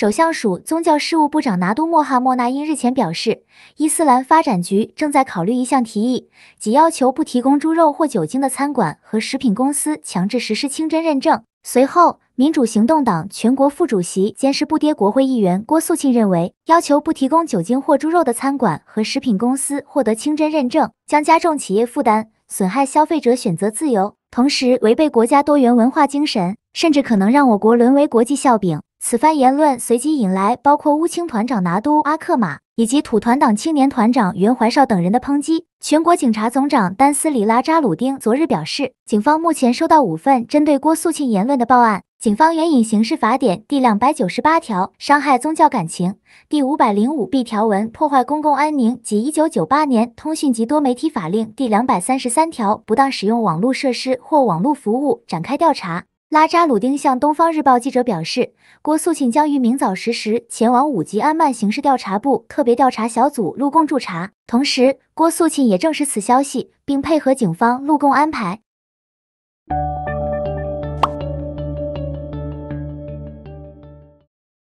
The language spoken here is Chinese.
首相署宗教事务部长拿杜莫哈莫纳因日前表示，伊斯兰发展局正在考虑一项提议，即要求不提供猪肉或酒精的餐馆和食品公司强制实施清真认证。随后，民主行动党全国副主席兼事不跌国会议员郭素庆认为，要求不提供酒精或猪肉的餐馆和食品公司获得清真认证，将加重企业负担，损害消费者选择自由。同时违背国家多元文化精神，甚至可能让我国沦为国际笑柄。此番言论随即引来包括乌青团长拿督阿克马以及土团党青年团长云怀绍等人的抨击。全国警察总长丹斯里拉扎鲁丁昨日表示，警方目前收到五份针对郭素沁言论的报案。警方援引《刑事法典》第两百九十八条，伤害宗教感情；第五百零五 b 条文，破坏公共安宁及一九九八年《通讯及多媒体法令》第两百三十三条，不当使用网络设施或网络服务，展开调查。拉扎鲁丁向《东方日报》记者表示，郭素沁将于明早十时前往五级安曼刑事调查部特别调查小组录共助查。同时，郭素沁也证实此消息，并配合警方录共安排。